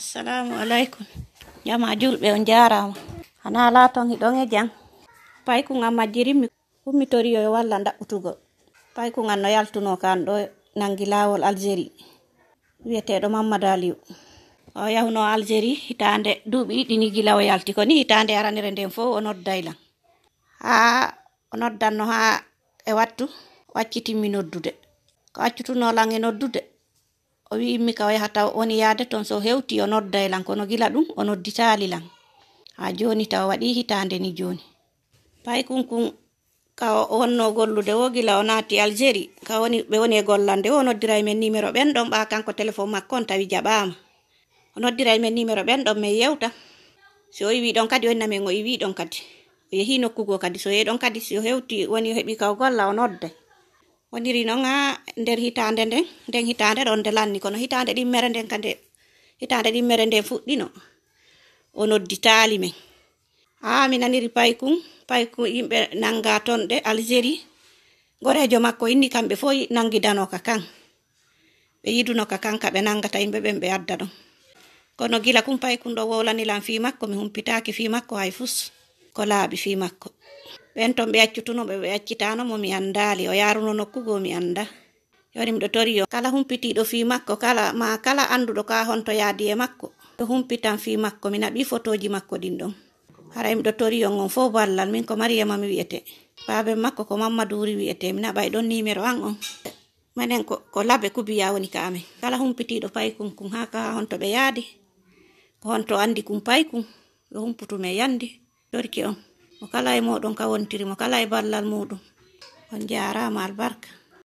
assalamu aleykum jama ya julɓe on jarama ana laton hiɗon e jam pay kugan majjirimmi ummitoriyo e walla daɓɓutugo pay kugan no yaltuno kan ɗo nangi lawol algérie wiyeteɗo mamadou aliou o yahuno algérie hitande duuɓi ɗiɗi ni gila o yalti ko ni hitande aranere nden fo o noddaylan ha o noddanno ha e wattu o accitimi noddude ko accutuno e noddude o wi'immi ka yahata woni yaade ton so hewti o nodda e lan kono gila ɗum o nodditali lan ha joni tawa waɗi hitande ni joni pay kun kunkun ka wonno gollude wo gila o naati algérie ka woni ɓe woni e gollande o noddira e men numéro ɓen ɗon ɓa kanko téléphone makko on tawi jaɓama o noddira e men numéro ɓen ɗon min yewta so o yiwi ɗon kadi o innamin o yiwi ɗon kadi o yehi nokkugo kadi so yehi ɗon kadi so hewti woni o heeɓi ka golla o nodday woniri noon ha nder hitande nden nden hitande ɗon nde lanni kono hitande ɗimmere nden ka nde hitande ɗimmere nden fuɗɗino o noddi taali men a mi naniri payku payku yimɓe nanga ton ɗe algérie gorejo makko inni kamɓe fo nangi danoka kan ɓe yidunoka kanka ɓe nangata yimɓe ɓen ɓe adda ɗon kono gila kum payku ɗo wolanilan fi makko mi humpitaki fi makko hay fus ko laaɓi fi makko ɓen ton ɓe accutuno ɓe ɓe accitanomo mi andali o yaruno nokkugo mi anda yori miɗo tori o kala humpitiɗo fi makko kala ma kala anduɗo ka honto yaadi e makko ɗo humpitan fi makko mi naɓi fotoji makko ɗin ɗon haray miɗo tori on on fof ballal min ko mariyama mi wiyete baben makko ko mammadouri wiyete mi naɓa e ɗon numéro an on manen ko, ko labe kubiya woni ka amen kala humpitiɗo paykun kun ha ka honto ɓe yaadi ko honto andi kun paykun ɗo humputume yandi dorki on mo kala e moɗon ka wontiri mo kala e ballal muɗum on jarama albarka